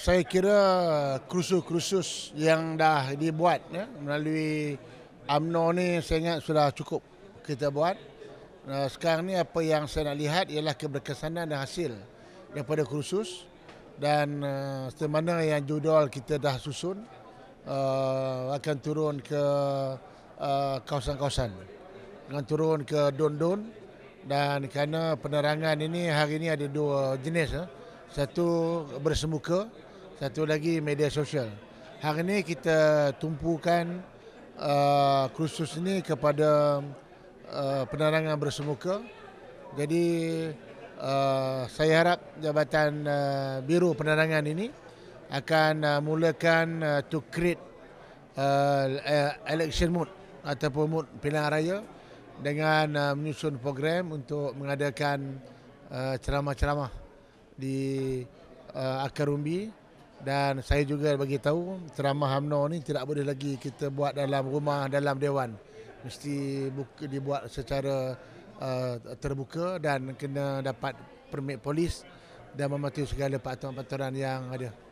Saya kira kerusus-kerusus yang dah dibuat ya, melalui UMNO ni saya ingat sudah cukup kita buat. Uh, sekarang ni apa yang saya nak lihat ialah keberkesanan dan hasil daripada kerusus dan uh, eh, semana yang judul kita dah susun uh, akan turun ke uh, kawasan-kawasan akan turun ke don-don dan kerana penerangan ini hari ini ada dua jenis. Eh. Satu bersemuka satu lagi media sosial. Hari ini kita tumpukan uh, khusus ini kepada uh, penerangan bersemuka. Jadi uh, saya harap Jabatan uh, Biru Penerangan ini akan uh, mulakan uh, to create uh, uh election mood ataupun mood pilihan raya dengan uh, menyusun program untuk mengadakan uh, ceramah-ceramah di uh, Akar dan saya juga bagi tahu ceramah Hamno ni tidak boleh lagi kita buat dalam rumah dalam dewan mesti buka, dibuat secara uh, terbuka dan kena dapat permit polis dan mematuhi segala peraturan-peraturan yang ada